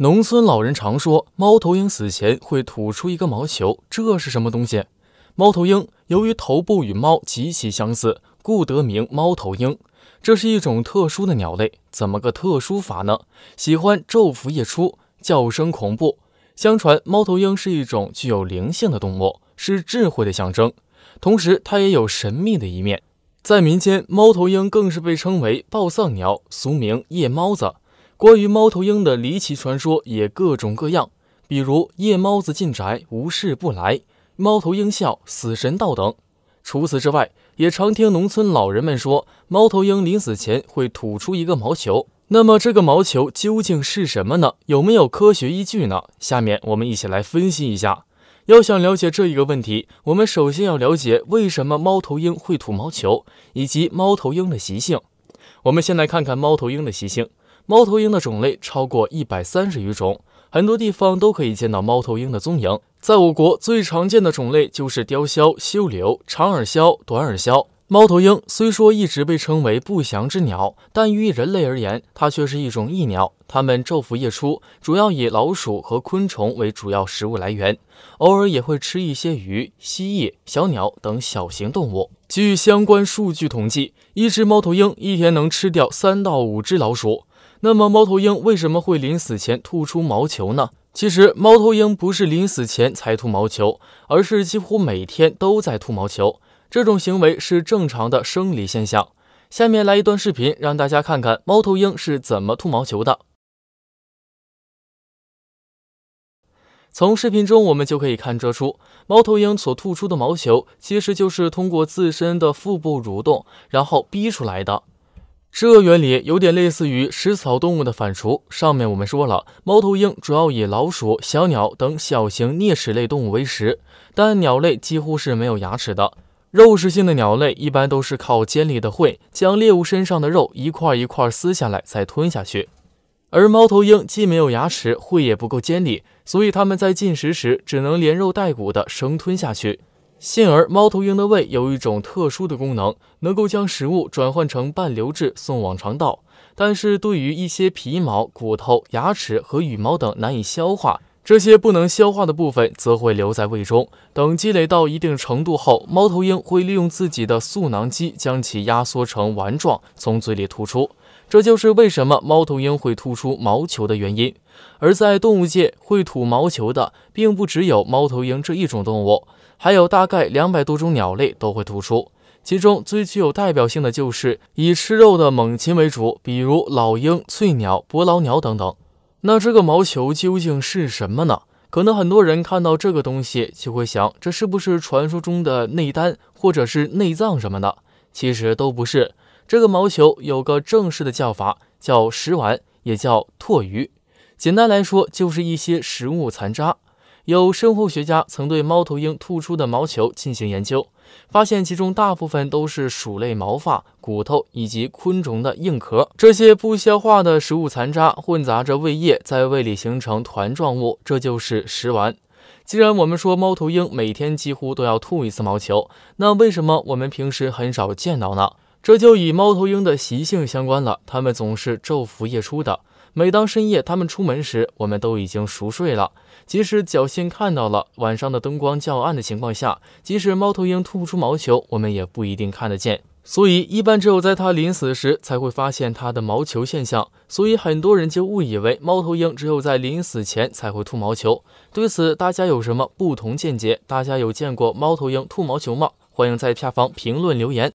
农村老人常说，猫头鹰死前会吐出一个毛球，这是什么东西？猫头鹰由于头部与猫极其相似，故得名猫头鹰。这是一种特殊的鸟类，怎么个特殊法呢？喜欢昼伏夜出，叫声恐怖。相传猫头鹰是一种具有灵性的动物，是智慧的象征。同时，它也有神秘的一面。在民间，猫头鹰更是被称为报丧鸟，俗名夜猫子。关于猫头鹰的离奇传说也各种各样，比如夜猫子进宅无事不来、猫头鹰笑、死神到等。除此之外，也常听农村老人们说，猫头鹰临死前会吐出一个毛球。那么，这个毛球究竟是什么呢？有没有科学依据呢？下面我们一起来分析一下。要想了解这一个问题，我们首先要了解为什么猫头鹰会吐毛球，以及猫头鹰的习性。我们先来看看猫头鹰的习性。猫头鹰的种类超过一百三十余种，很多地方都可以见到猫头鹰的踪影。在我国最常见的种类就是雕鸮、修柳、长耳鸮、短耳鸮。猫头鹰虽说一直被称为不祥之鸟，但于人类而言，它却是一种益鸟。它们昼伏夜出，主要以老鼠和昆虫为主要食物来源，偶尔也会吃一些鱼、蜥蜴、小鸟等小型动物。据相关数据统计，一只猫头鹰一天能吃掉三到五只老鼠。那么猫头鹰为什么会临死前吐出毛球呢？其实猫头鹰不是临死前才吐毛球，而是几乎每天都在吐毛球。这种行为是正常的生理现象。下面来一段视频，让大家看看猫头鹰是怎么吐毛球的。从视频中我们就可以看，这出猫头鹰所吐出的毛球，其实就是通过自身的腹部蠕动，然后逼出来的。这原理有点类似于食草动物的反刍。上面我们说了，猫头鹰主要以老鼠、小鸟等小型啮齿类动物为食，但鸟类几乎是没有牙齿的。肉食性的鸟类一般都是靠尖利的喙将猎物身上的肉一块一块撕下来，再吞下去。而猫头鹰既没有牙齿，喙也不够尖利，所以它们在进食时只能连肉带骨的生吞下去。幸而，猫头鹰的胃有一种特殊的功能，能够将食物转换成半流质送往肠道。但是对于一些皮毛、骨头、牙齿和羽毛等难以消化，这些不能消化的部分则会留在胃中。等积累到一定程度后，猫头鹰会利用自己的嗉囊肌将其压缩成丸状，从嘴里吐出。这就是为什么猫头鹰会吐出毛球的原因。而在动物界，会吐毛球的并不只有猫头鹰这一种动物。还有大概两百多种鸟类都会突出，其中最具有代表性的就是以吃肉的猛禽为主，比如老鹰、翠鸟、伯劳鸟等等。那这个毛球究竟是什么呢？可能很多人看到这个东西就会想，这是不是传说中的内丹或者是内脏什么的？其实都不是。这个毛球有个正式的叫法，叫食丸，也叫唾鱼。简单来说，就是一些食物残渣。有生物学家曾对猫头鹰吐出的毛球进行研究，发现其中大部分都是鼠类毛发、骨头以及昆虫的硬壳。这些不消化的食物残渣混杂着胃液，在胃里形成团状物，这就是食丸。既然我们说猫头鹰每天几乎都要吐一次毛球，那为什么我们平时很少见到呢？这就与猫头鹰的习性相关了。它们总是昼伏夜出的。每当深夜他们出门时，我们都已经熟睡了。即使侥幸看到了晚上的灯光较暗的情况下，即使猫头鹰吐不出毛球，我们也不一定看得见。所以，一般只有在它临死时才会发现它的毛球现象。所以，很多人就误以为猫头鹰只有在临死前才会吐毛球。对此，大家有什么不同见解？大家有见过猫头鹰吐毛球吗？欢迎在下方评论留言。